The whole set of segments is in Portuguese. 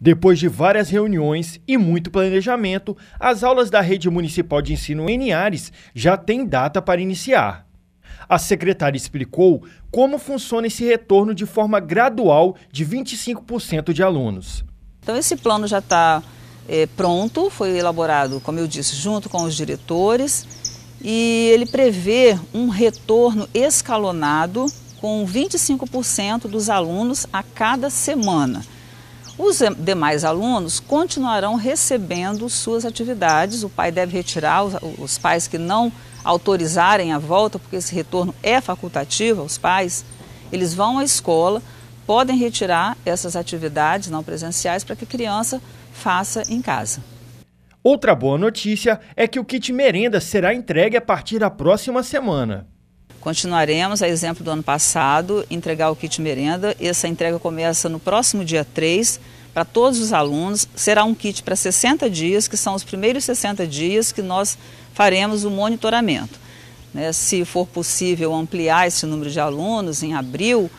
Depois de várias reuniões e muito planejamento, as aulas da Rede Municipal de Ensino em Linhares já têm data para iniciar. A secretária explicou como funciona esse retorno de forma gradual de 25% de alunos. Então, esse plano já está é, pronto, foi elaborado, como eu disse, junto com os diretores, e ele prevê um retorno escalonado com 25% dos alunos a cada semana. Os demais alunos continuarão recebendo suas atividades. O pai deve retirar os, os pais que não autorizarem a volta, porque esse retorno é facultativo aos pais. Eles vão à escola, podem retirar essas atividades não presenciais para que a criança faça em casa. Outra boa notícia é que o kit merenda será entregue a partir da próxima semana. Continuaremos, a exemplo do ano passado, entregar o kit merenda. Essa entrega começa no próximo dia 3 para todos os alunos. Será um kit para 60 dias, que são os primeiros 60 dias que nós faremos o monitoramento. Né? Se for possível ampliar esse número de alunos em abril,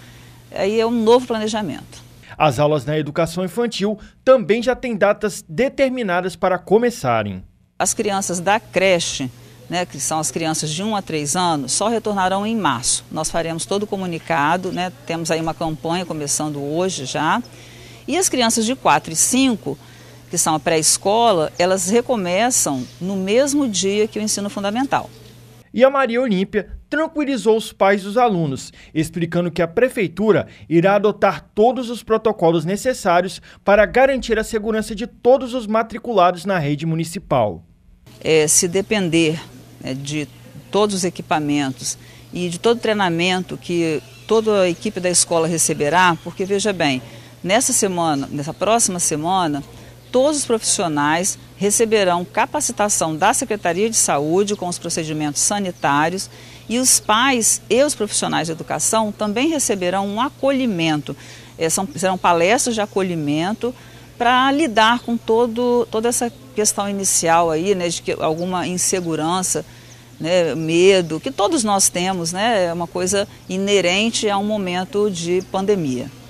aí é um novo planejamento. As aulas na educação infantil também já têm datas determinadas para começarem. As crianças da creche né, que são as crianças de 1 a 3 anos, só retornarão em março. Nós faremos todo o comunicado, né, temos aí uma campanha começando hoje já. E as crianças de 4 e 5, que são a pré-escola, elas recomeçam no mesmo dia que o ensino fundamental. E a Maria Olímpia tranquilizou os pais dos alunos, explicando que a prefeitura irá adotar todos os protocolos necessários para garantir a segurança de todos os matriculados na rede municipal. É, se depender né, de todos os equipamentos e de todo o treinamento que toda a equipe da escola receberá, porque veja bem, nessa semana, nessa próxima semana, todos os profissionais receberão capacitação da Secretaria de Saúde com os procedimentos sanitários e os pais e os profissionais de educação também receberão um acolhimento. É, são, serão palestras de acolhimento para lidar com todo, toda essa questão inicial aí, né, de que alguma insegurança, né, medo, que todos nós temos, né, é uma coisa inerente a um momento de pandemia.